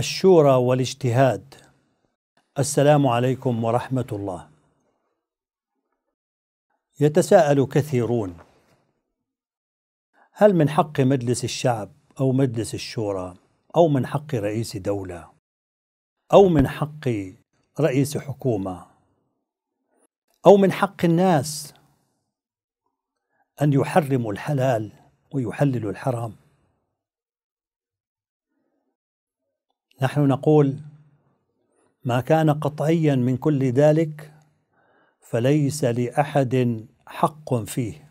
الشورى والاجتهاد السلام عليكم ورحمه الله يتساءل كثيرون هل من حق مجلس الشعب او مجلس الشورى او من حق رئيس دوله او من حق رئيس حكومه او من حق الناس ان يحرموا الحلال ويحللوا الحرام نحن نقول ما كان قطعيا من كل ذلك فليس لاحد حق فيه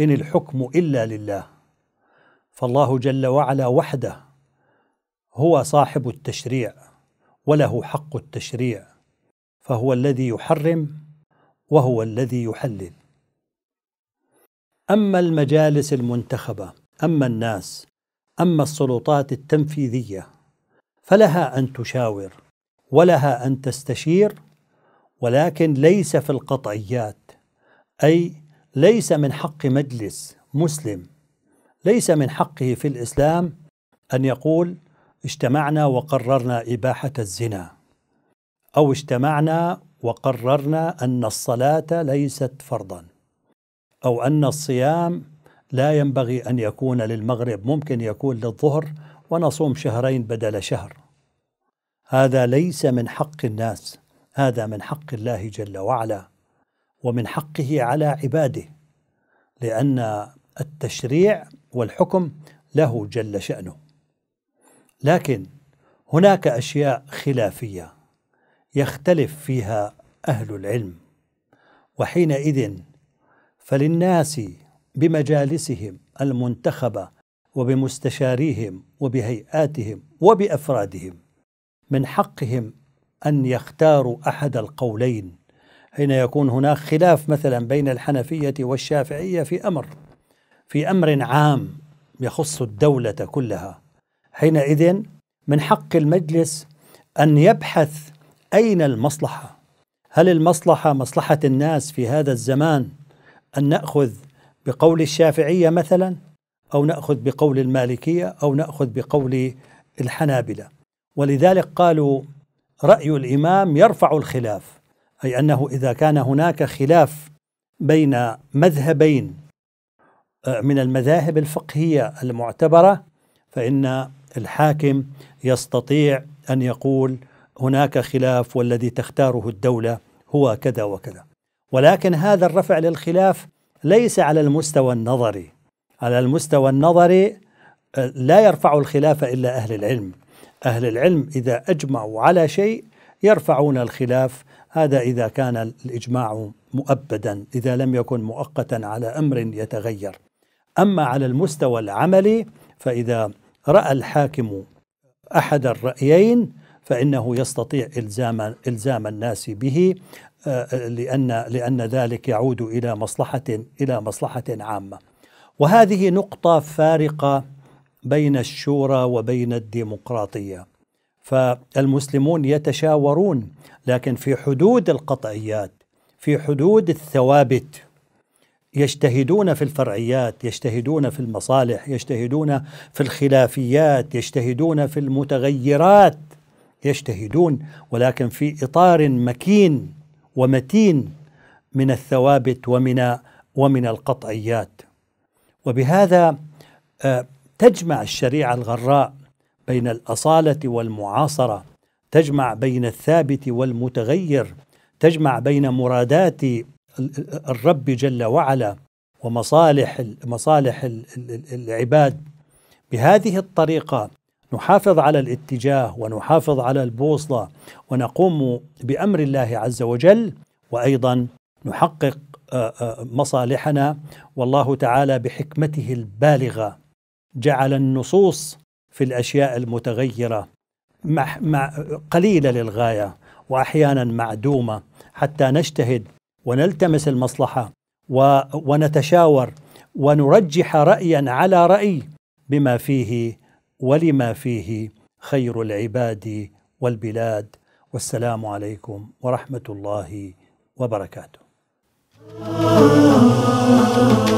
ان الحكم الا لله فالله جل وعلا وحده هو صاحب التشريع وله حق التشريع فهو الذي يحرم وهو الذي يحلل اما المجالس المنتخبه اما الناس اما السلطات التنفيذيه فلها ان تشاور ولها ان تستشير ولكن ليس في القطعيات اي ليس من حق مجلس مسلم ليس من حقه في الاسلام ان يقول اجتمعنا وقررنا اباحه الزنا او اجتمعنا وقررنا ان الصلاه ليست فرضا او ان الصيام لا ينبغي ان يكون للمغرب ممكن يكون للظهر ونصوم شهرين بدل شهر هذا ليس من حق الناس هذا من حق الله جل وعلا ومن حقه على عباده لان التشريع والحكم له جل شانه لكن هناك اشياء خلافيه يختلف فيها اهل العلم وحينئذ فللناس بمجالسهم المنتخبه وبمستشاريهم وبهيئاتهم وبافرادهم من حقهم ان يختاروا احد القولين حين يكون هناك خلاف مثلا بين الحنفيه والشافعيه في امر في امر عام يخص الدوله كلها حينئذ من حق المجلس ان يبحث اين المصلحه هل المصلحه مصلحه الناس في هذا الزمان ان ناخذ بقول الشافعيه مثلا أو نأخذ بقول المالكية أو نأخذ بقول الحنابلة ولذلك قالوا رأي الإمام يرفع الخلاف أي أنه إذا كان هناك خلاف بين مذهبين آه، من المذاهب الفقهية المعتبرة فإن الحاكم يستطيع أن يقول هناك خلاف والذي تختاره الدولة هو كذا وكذا ولكن هذا الرفع للخلاف ليس على المستوى النظري على المستوى النظري آه، لا يرفع الخلاف إلا أهل العلم أهل العلم إذا أجمعوا على شيء يرفعون الخلاف هذا إذا كان الإجماع مؤبدا إذا لم يكن مؤقتا على أمر يتغير أما على المستوى العملي فإذا رأى الحاكم أحد الرأيين فإنه يستطيع إلزام إلزام الناس به آه، لأن لأن ذلك يعود إلى مصلحة إلى مصلحة عامة وهذه نقطة فارقة بين الشورى وبين الديمقراطية فالمسلمون يتشاورون لكن في حدود القطعيات في حدود الثوابت يجتهدون في الفرعيات يجتهدون في المصالح يجتهدون في الخلافيات يجتهدون في المتغيرات يجتهدون ولكن في اطار مكين ومتين من الثوابت ومن ومن القطعيات وبهذا آه، تجمع الشريعة الغراء بين الأصالة والمعاصرة تجمع بين الثابت والمتغير تجمع بين مرادات الرب جل وعلا ومصالح مصالح العباد بهذه الطريقة نحافظ على الاتجاه ونحافظ على البوصلة ونقوم بأمر الله عز وجل وأيضا نحقق آه، آه، مصالحنا والله تعالى بحكمته البالغه جعل النصوص في الاشياء المتغيره مع مع قليله للغايه واحيانا معدومه حتى نجتهد ونلتمس المصلحه ونتشاور ونرجح رايا على راي بما فيه ولما فيه خير العباد والبلاد والسلام عليكم ورحمه الله وبركاته oh.